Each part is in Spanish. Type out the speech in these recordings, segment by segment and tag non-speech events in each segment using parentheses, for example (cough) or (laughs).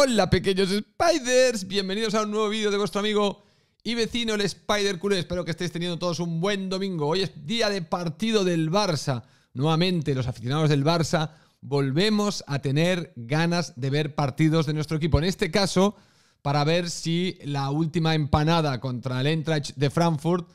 Hola pequeños spiders, bienvenidos a un nuevo vídeo de vuestro amigo y vecino el Spider Cool. Espero que estéis teniendo todos un buen domingo. Hoy es día de partido del Barça. Nuevamente los aficionados del Barça volvemos a tener ganas de ver partidos de nuestro equipo. En este caso, para ver si la última empanada contra el Eintracht de Frankfurt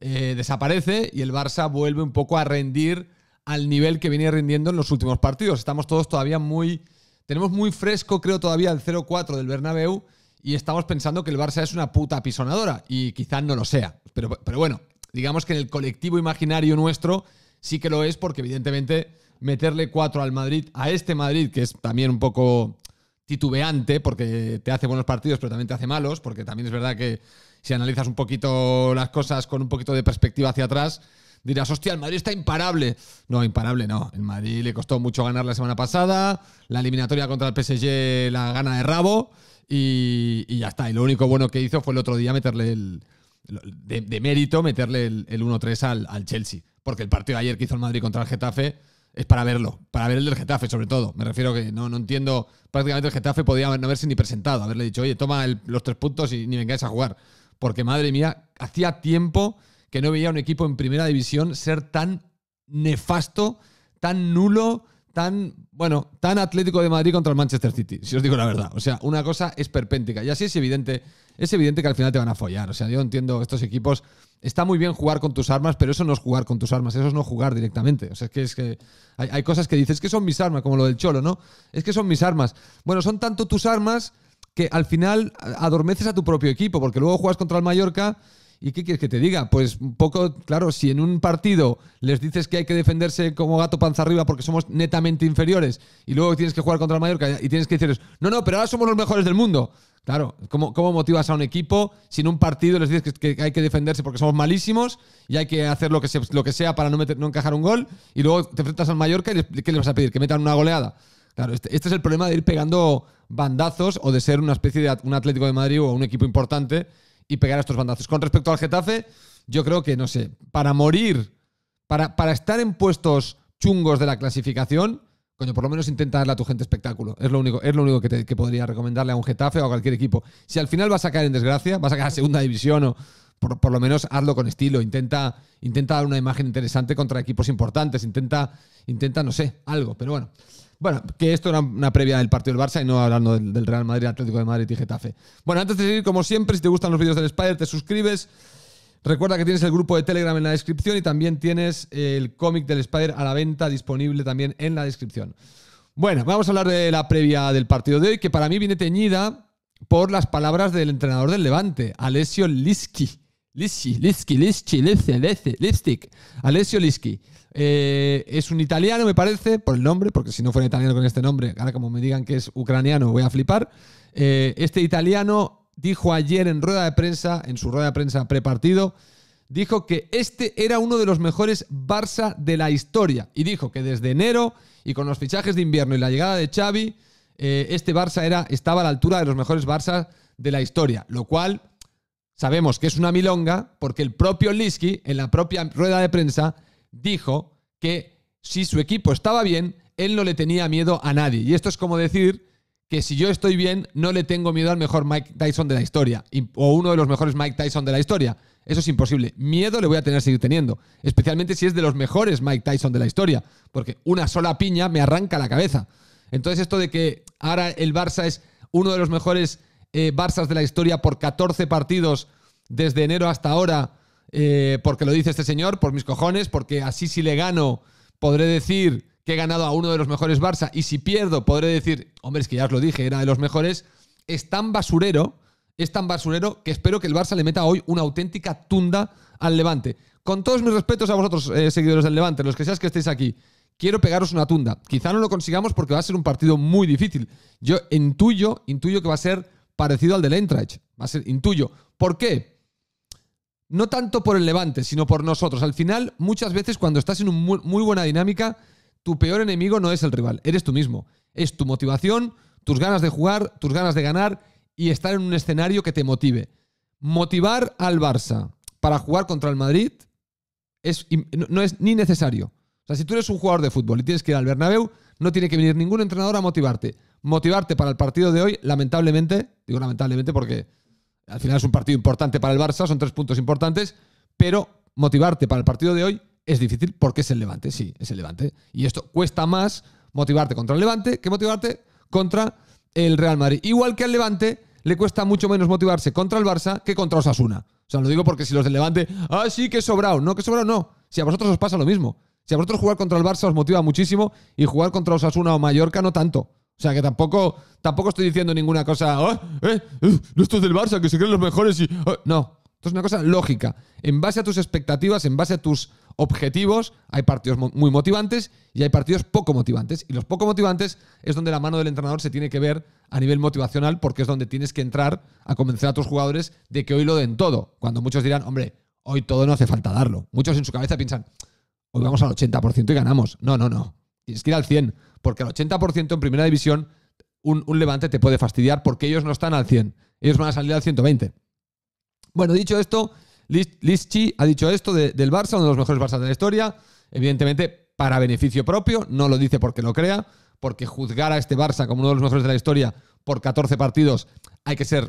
eh, desaparece y el Barça vuelve un poco a rendir al nivel que viene rindiendo en los últimos partidos. Estamos todos todavía muy tenemos muy fresco, creo, todavía el 0-4 del Bernabéu y estamos pensando que el Barça es una puta pisonadora y quizás no lo sea. Pero, pero bueno, digamos que en el colectivo imaginario nuestro sí que lo es porque evidentemente meterle 4 al Madrid, a este Madrid, que es también un poco titubeante porque te hace buenos partidos pero también te hace malos, porque también es verdad que si analizas un poquito las cosas con un poquito de perspectiva hacia atrás, dirás, hostia, el Madrid está imparable. No, imparable no. El Madrid le costó mucho ganar la semana pasada. La eliminatoria contra el PSG la gana de rabo. Y, ya está. Y lo único bueno que hizo fue el otro día meterle el. De, mérito, meterle el, 1-3 al, Chelsea. Porque el partido de ayer que hizo el Madrid contra el Getafe es para verlo, para ver el del Getafe sobre todo. Me refiero que no, no entiendo, prácticamente el Getafe podía no haberse ni presentado, haberle dicho, oye, toma los tres puntos y ni vengáis a jugar. Porque madre mía, hacía tiempo que no veía un equipo en primera división ser tan nefasto, tan nulo, tan, bueno, tan Atlético de Madrid contra el Manchester City, si os digo la verdad. O sea, una cosa es perpéntica. Y así es evidente, es evidente que al final te van a follar. O sea, yo entiendo estos equipos. Está muy bien jugar con tus armas, pero eso no es jugar con tus armas, eso es no jugar directamente. O sea, es que, es que hay, hay cosas que dices, es que son mis armas, como lo del cholo, ¿no? Es que son mis armas. Bueno, son tanto tus armas que al final adormeces a tu propio equipo, porque luego juegas contra el Mallorca ¿Y qué quieres que te diga? Pues un poco, claro, si en un partido les dices que hay que defenderse como gato panza arriba porque somos netamente inferiores y luego tienes que jugar contra el Mallorca y tienes que decirles, no, no, pero ahora somos los mejores del mundo. Claro, ¿cómo, cómo motivas a un equipo si en un partido les dices que, hay que defenderse porque somos malísimos y hay que hacer lo que, sea para no, encajar un gol y luego te enfrentas al Mallorca y ¿qué le vas a pedir? ¿Que metan una goleada? Claro, este, este, es el problema de ir pegando bandazos o de ser una especie de un Atlético de Madrid o un equipo importante y pegar estos bandazos. Con respecto al Getafe, yo creo que, no sé, para morir, para, para estar en puestos chungos de la clasificación, coño, por lo menos intenta darle a tu gente espectáculo. Es lo único, es lo único que, podría recomendarle a un Getafe o a cualquier equipo. Si al final vas a caer en desgracia, vas a caer a segunda división o... Por, lo menos hazlo con estilo. Intenta, intenta dar una imagen interesante contra equipos importantes. Intenta, intenta, no sé, algo. Pero bueno. Bueno, que esto era una previa del partido del Barça y no hablando del, Real Madrid, Atlético de Madrid y Getafe. Bueno, antes de seguir, como siempre, si te gustan los vídeos del Spider, te suscribes. Recuerda que tienes el grupo de Telegram en la descripción y también tienes el cómic del Spider a la venta disponible también en la descripción. Bueno, vamos a hablar de la previa del partido de hoy, que para mí viene teñida por las palabras del entrenador del Levante, Alessio Liski Lischi, Lischi, Lischi, Lizce, Lece, Lipstick. Alessio Lischi, eh, es un italiano, me parece, por el nombre, porque si no fuera italiano con este nombre, ahora como me digan que es ucraniano, voy a flipar. Eh, este italiano dijo ayer en rueda de prensa, en su rueda de prensa prepartido, dijo que este era uno de los mejores Barça de la historia. Y dijo que desde enero y con los fichajes de invierno y la llegada de Xavi, eh, este Barça era, estaba a la altura de los mejores Barça de la historia. Lo cual sabemos que es una milonga porque el propio Liski, en la propia rueda de prensa, dijo que si su equipo estaba bien, él no le tenía miedo a nadie. Y esto es como decir que si yo estoy bien, no le tengo miedo al mejor Mike Tyson de la historia, o uno de los mejores Mike Tyson de la historia. Eso es imposible. Miedo le voy a tener seguir teniendo, especialmente si es de los mejores Mike Tyson de la historia, porque una sola piña me arranca la cabeza. Entonces esto de que ahora el Barça es uno de los mejores eh, de la historia por 14 partidos desde enero hasta ahora, eh, porque lo dice este señor, por mis cojones, porque así si le gano podré decir que he ganado a uno de los mejores Barça y si pierdo podré decir, hombre, es que ya os lo dije, era de los mejores, es tan basurero, es tan basurero que espero que el Barça le meta hoy una auténtica tunda al Levante. Con todos mis respetos a vosotros, eh, seguidores del Levante, los que seas que estéis aquí, quiero pegaros una tunda. Quizá no lo consigamos porque va a ser un partido muy difícil. Yo intuyo, intuyo que va a ser parecido al del Entrage. va a ser, intuyo. ¿Por qué? No tanto por el Levante, sino por nosotros. Al final, muchas veces cuando estás en una muy, buena dinámica, tu peor enemigo no es el rival, eres tú mismo. Es tu motivación, tus ganas de jugar, tus ganas de ganar y estar en un escenario que te motive. Motivar al Barça para jugar contra el Madrid es, no es ni necesario. O sea, si tú eres un jugador de fútbol y tienes que ir al Bernabéu, no tiene que venir ningún entrenador a motivarte. Motivarte para el partido de hoy, lamentablemente, Digo lamentablemente porque al final es un partido importante para el Barça, son tres puntos importantes, pero motivarte para el partido de hoy es difícil porque es el Levante, sí, es el Levante. Y esto cuesta más motivarte contra el Levante que motivarte contra el Real Madrid. Igual que al Levante le cuesta mucho menos motivarse contra el Barça que contra Osasuna. O sea, lo digo porque si los del Levante, ah, sí, que sobrado, no, que sobrado, no. Si a vosotros os pasa lo mismo. Si a vosotros jugar contra el Barça os motiva muchísimo y jugar contra Osasuna o Mallorca no tanto. O sea que tampoco, tampoco estoy diciendo ninguna cosa, eh, eh, No eh, es del Barça que se creen los mejores y... No, esto es una cosa lógica. En base a tus expectativas, en base a tus objetivos, hay partidos muy motivantes y hay partidos poco motivantes. Y los poco motivantes es donde la mano del entrenador se tiene que ver a nivel motivacional porque es donde tienes que entrar a convencer a tus jugadores de que hoy lo den todo. Cuando muchos dirán, hombre, hoy todo no hace falta darlo. Muchos en su cabeza piensan, hoy vamos al 80% y ganamos. No, no, no. Tienes que ir al 100%. Porque al 80% en primera división, un, levante te puede fastidiar porque ellos no están al 100. Ellos van a salir al 120. Bueno, dicho esto, Lischi ha dicho esto del Barça, uno de los mejores Barça de la historia. Evidentemente, para beneficio propio, no lo dice porque lo crea, porque juzgar a este Barça como uno de los mejores de la historia por 14 partidos hay que ser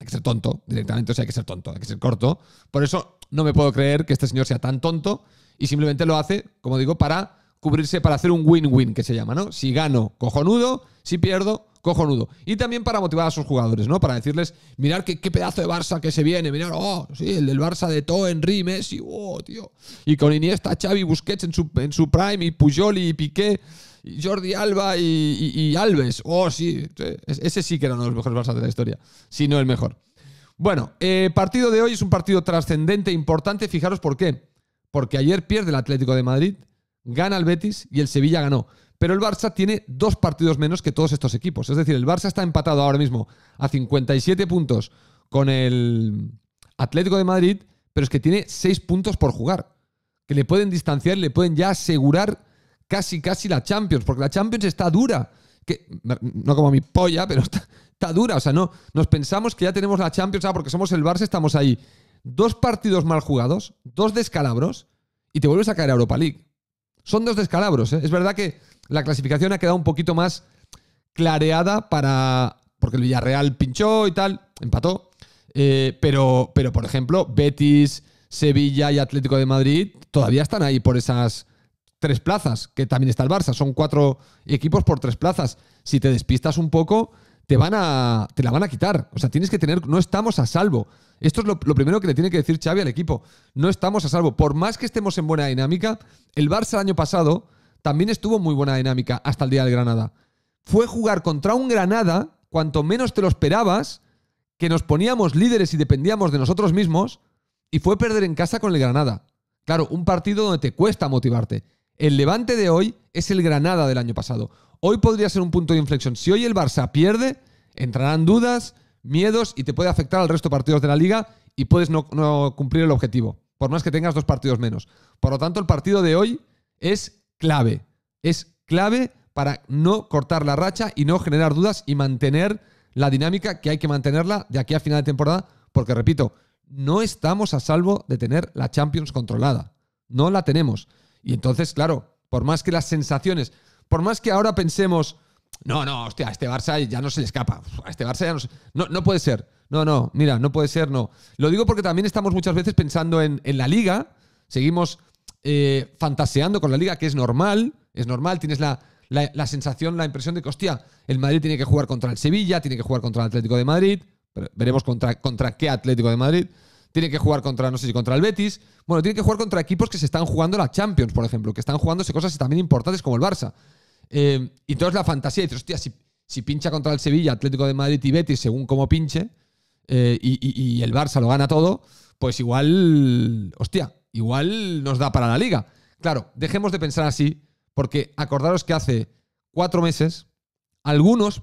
hay que ser tonto directamente, o sea, hay que ser tonto, hay que ser corto. Por eso no me puedo creer que este señor sea tan tonto y simplemente lo hace, como digo, para cubrirse para hacer un win-win, que se llama, ¿no? Si gano, cojonudo, si pierdo, cojonudo. Y también para motivar a sus jugadores, ¿no? Para decirles, mirar qué, qué, pedazo de Barça que se viene, mirar, oh, sí, el del Barça de todo, Henry, Messi, oh, tío. Y con Iniesta, Xavi, Busquets en su, en su prime, y Pujol y Piqué, y Jordi Alba y, Alves, oh, sí, Ese sí que era uno de los mejores Barça de la historia, si no el mejor. Bueno, eh, partido de hoy es un partido trascendente, e importante, fijaros por qué. Porque ayer pierde el Atlético de Madrid gana el Betis y el Sevilla ganó. Pero el Barça tiene dos partidos menos que todos estos equipos. Es decir, el Barça está empatado ahora mismo a 57 puntos con el Atlético de Madrid, pero es que tiene seis puntos por jugar. Que le pueden distanciar, le pueden ya asegurar casi, casi la Champions, porque la Champions está dura. Que, no como mi polla, pero (laughs) está, dura. O sea, no, nos pensamos que ya tenemos la Champions, ah, porque somos el Barça, estamos ahí. Dos partidos mal jugados, dos descalabros, y te vuelves a caer a Europa League. Son dos descalabros. ¿eh? Es verdad que la clasificación ha quedado un poquito más clareada para. Porque el Villarreal pinchó y tal, empató. Eh, pero, pero, por ejemplo, Betis, Sevilla y Atlético de Madrid todavía están ahí por esas tres plazas, que también está el Barça. Son cuatro equipos por tres plazas. Si te despistas un poco, te van a. te la van a quitar. O sea, tienes que tener. No estamos a salvo. Esto es lo, primero que le tiene que decir Xavi al equipo. No estamos a salvo. Por más que estemos en buena dinámica, el Barça el año pasado también estuvo muy buena dinámica hasta el día del Granada. Fue jugar contra un Granada, cuanto menos te lo esperabas, que nos poníamos líderes y dependíamos de nosotros mismos, y fue perder en casa con el Granada. Claro, un partido donde te cuesta motivarte. El levante de hoy es el Granada del año pasado. Hoy podría ser un punto de inflexión. Si hoy el Barça pierde, entrarán dudas, miedos y te puede afectar al resto de partidos de la liga y puedes no, cumplir el objetivo, por más que tengas dos partidos menos. Por lo tanto, el partido de hoy es clave. Es clave para no cortar la racha y no generar dudas y mantener la dinámica que hay que mantenerla de aquí a final de temporada, porque repito, no estamos a salvo de tener la Champions controlada. No la tenemos. Y entonces, claro, por más que las sensaciones, por más que ahora pensemos, no, no, hostia, este Barça ya no se le escapa. A este Barça ya no se... No, no puede ser. No, no, mira, no puede ser, no. Lo digo porque también estamos muchas veces pensando en, la liga. Seguimos eh, fantaseando con la liga, que es normal. Es normal, tienes la, sensación, la impresión de que, hostia, el Madrid tiene que jugar contra el Sevilla, tiene que jugar contra el Atlético de Madrid. veremos contra, contra qué Atlético de Madrid. Tiene que jugar contra, no sé si contra el Betis. Bueno, tiene que jugar contra equipos que se están jugando la Champions, por ejemplo, que están jugándose cosas también importantes como el Barça. Eh, y todo la fantasía. hostia, si, pincha contra el Sevilla, Atlético de Madrid y Betis, según cómo pinche, eh, y, y, el Barça lo gana todo, pues igual, hostia, igual nos da para la liga. Claro, dejemos de pensar así, porque acordaros que hace cuatro meses, algunos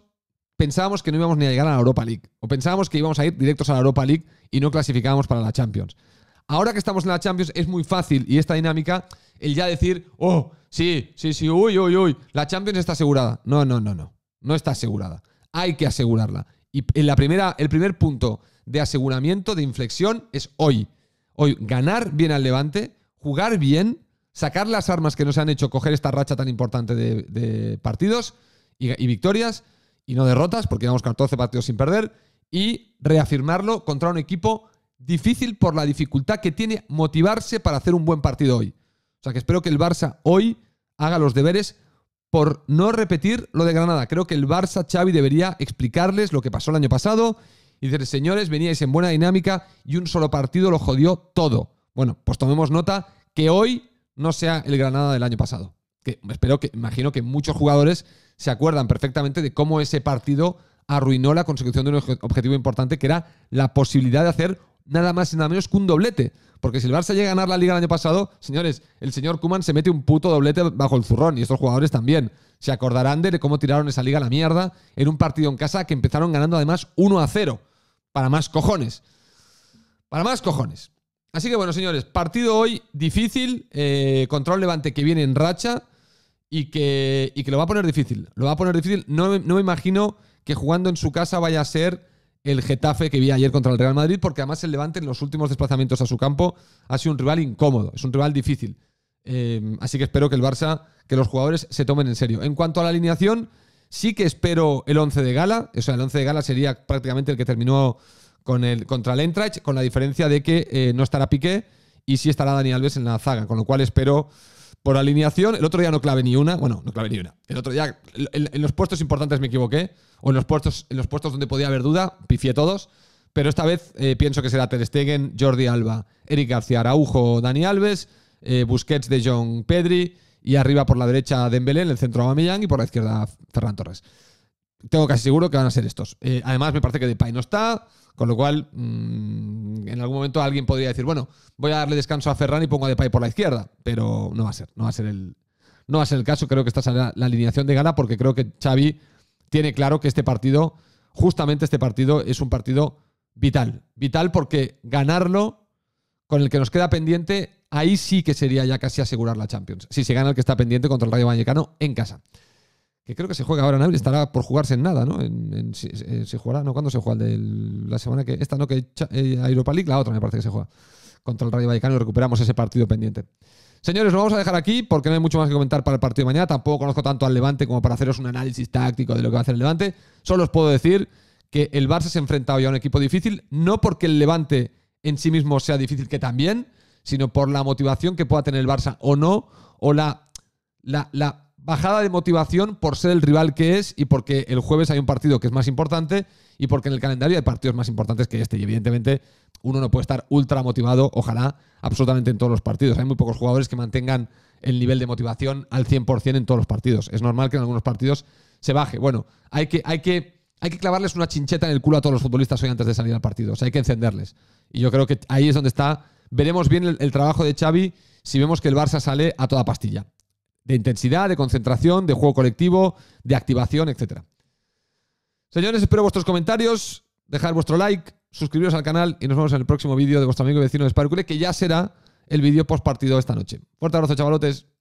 pensábamos que no íbamos ni a llegar a la Europa League, o pensábamos que íbamos a ir directos a la Europa League y no clasificábamos para la Champions. Ahora que estamos en la Champions es muy fácil y esta dinámica el ya decir, oh, sí, sí, sí, uy, uy, uy, la Champions está asegurada. No, no, no, no, no está asegurada. Hay que asegurarla. Y en la primera, el primer punto de aseguramiento, de inflexión, es hoy. Hoy, ganar bien al levante, jugar bien, sacar las armas que nos han hecho coger esta racha tan importante de, partidos y, y, victorias, y no derrotas, porque llevamos 14 partidos sin perder, y reafirmarlo contra un equipo difícil por la dificultad que tiene motivarse para hacer un buen partido hoy. O sea que espero que el Barça hoy haga los deberes por no repetir lo de Granada. Creo que el Barça Xavi debería explicarles lo que pasó el año pasado y decirles, señores, veníais en buena dinámica y un solo partido lo jodió todo. Bueno, pues tomemos nota que hoy no sea el Granada del año pasado. Que espero que, imagino que muchos jugadores se acuerdan perfectamente de cómo ese partido arruinó la consecución de un objetivo importante que era la posibilidad de hacer nada más y nada menos que un doblete. Porque si el Barça llega a ganar la liga el año pasado, señores, el señor Kuman se mete un puto doblete bajo el zurrón y estos jugadores también. Se acordarán de cómo tiraron esa liga a la mierda en un partido en casa que empezaron ganando además 1 a 0. Para más cojones. Para más cojones. Así que bueno, señores, partido hoy difícil, contra eh, control levante que viene en racha y que, y que lo va a poner difícil. Lo va a poner difícil. No, no me imagino que jugando en su casa vaya a ser el Getafe que vi ayer contra el Real Madrid, porque además el Levante en los últimos desplazamientos a su campo ha sido un rival incómodo, es un rival difícil. Eh, así que espero que el Barça, que los jugadores se tomen en serio. En cuanto a la alineación, sí que espero el 11 de gala. O sea, el 11 de gala sería prácticamente el que terminó con el, contra el Entrach, con la diferencia de que eh, no estará Piqué y sí estará Dani Alves en la zaga, con lo cual espero por alineación, el otro día no clave ni una. Bueno, no clave ni una. El otro día, en, los puestos importantes me equivoqué. O en los puestos, en los puestos donde podía haber duda, pifié todos. Pero esta vez eh, pienso que será Ter Stegen, Jordi Alba, Eric García Araujo, Dani Alves, eh, Busquets de John Pedri. Y arriba por la derecha Dembélé, en el centro Aubameyang y por la izquierda Ferran Torres. Tengo casi seguro que van a ser estos. Eh, además, me parece que Depay no está. Con lo cual, mm, en algún momento alguien podría decir, bueno, voy a darle descanso a Ferran y pongo a Depay por la izquierda, pero no va a ser, no va a ser el, no va a ser el caso. Creo que esta será la alineación de gala porque creo que Xavi tiene claro que este partido, justamente este partido, es un partido vital. Vital porque ganarlo, con el que nos queda pendiente, ahí sí que sería ya casi asegurar la Champions. Si se gana el que está pendiente contra el Rayo Vallecano en casa que creo que se juega ahora en abril, estará por jugarse en nada, ¿no? En, eh, se, jugará, ¿no? ¿Cuándo se juega? la semana que. Esta, ¿no? Que eh, Europa League, la otra me parece que se juega. Contra el Rayo Vallecano y recuperamos ese partido pendiente. Señores, lo vamos a dejar aquí porque no hay mucho más que comentar para el partido de mañana. Tampoco conozco tanto al Levante como para haceros un análisis táctico de lo que va a hacer el Levante. Solo os puedo decir que el Barça se ha enfrentado ya a un equipo difícil, no porque el Levante en sí mismo sea difícil, que también, sino por la motivación que pueda tener el Barça o no, o la, la bajada de motivación por ser el rival que es y porque el jueves hay un partido que es más importante y porque en el calendario hay partidos más importantes que este. Y evidentemente uno no puede estar ultra motivado, ojalá, absolutamente en todos los partidos. Hay muy pocos jugadores que mantengan el nivel de motivación al 100% en todos los partidos. Es normal que en algunos partidos se baje. Bueno, hay que, hay que, hay que clavarles una chincheta en el culo a todos los futbolistas hoy antes de salir al partido. O sea, hay que encenderles. Y yo creo que ahí es donde está. Veremos bien el trabajo de Xavi si vemos que el Barça sale a toda pastilla de intensidad, de concentración, de juego colectivo, de activación, etc. Señores, espero vuestros comentarios, dejar vuestro like, suscribiros al canal y nos vemos en el próximo vídeo de vuestro amigo y vecino de Sparkle, que ya será el vídeo post partido esta noche. Fuerte abrazo, chavalotes.